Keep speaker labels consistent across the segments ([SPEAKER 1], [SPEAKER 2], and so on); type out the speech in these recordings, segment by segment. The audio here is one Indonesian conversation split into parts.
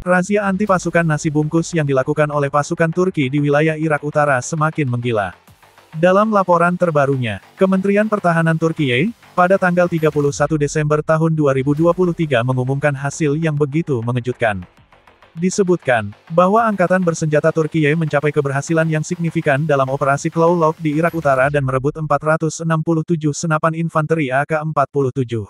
[SPEAKER 1] Razia anti pasukan nasi bungkus yang dilakukan oleh pasukan Turki di wilayah Irak Utara semakin menggila. Dalam laporan terbarunya, Kementerian Pertahanan Turkiye, pada tanggal 31 Desember tahun 2023 mengumumkan hasil yang begitu mengejutkan. Disebutkan, bahwa Angkatan Bersenjata Turkiye mencapai keberhasilan yang signifikan dalam operasi Clawlock di Irak Utara dan merebut 467 senapan infanteri AK-47.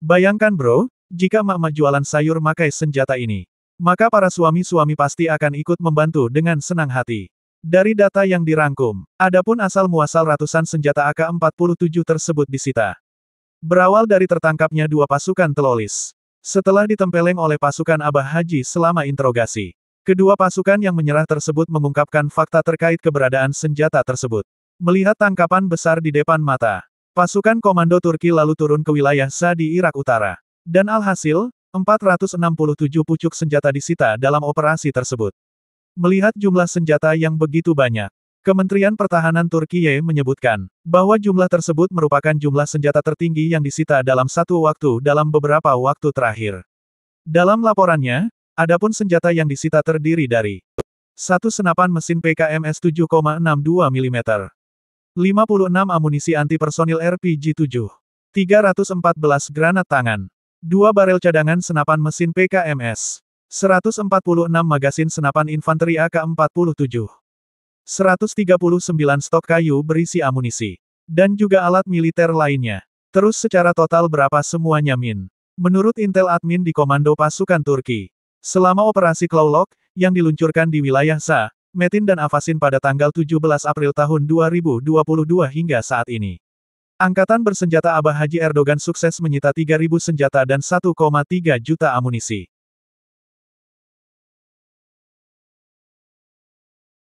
[SPEAKER 1] Bayangkan bro, jika Mama jualan sayur makai senjata ini. Maka para suami-suami pasti akan ikut membantu dengan senang hati. Dari data yang dirangkum, adapun asal-muasal ratusan senjata AK-47 tersebut disita. Berawal dari tertangkapnya dua pasukan telolis. Setelah ditempeleng oleh pasukan Abah Haji selama interogasi. Kedua pasukan yang menyerah tersebut mengungkapkan fakta terkait keberadaan senjata tersebut. Melihat tangkapan besar di depan mata, pasukan komando Turki lalu turun ke wilayah Sa di Irak Utara. Dan alhasil, 467 pucuk senjata disita dalam operasi tersebut. Melihat jumlah senjata yang begitu banyak, Kementerian Pertahanan Turkiye menyebutkan bahwa jumlah tersebut merupakan jumlah senjata tertinggi yang disita dalam satu waktu dalam beberapa waktu terakhir. Dalam laporannya, adapun senjata yang disita terdiri dari satu senapan mesin PKMS 7,62 mm, 56 amunisi anti personil RPG-7, 314 granat tangan, 2 barel cadangan senapan mesin PKMS. 146 magasin senapan infanteri AK-47. 139 stok kayu berisi amunisi. Dan juga alat militer lainnya. Terus secara total berapa semuanya min? Menurut intel admin di Komando Pasukan Turki. Selama operasi Klaulok, yang diluncurkan di wilayah Sa, Metin dan Avasin pada tanggal 17 April tahun 2022 hingga saat ini. Angkatan bersenjata Abah Haji Erdogan sukses menyita 3.000 senjata dan 1,3 juta amunisi.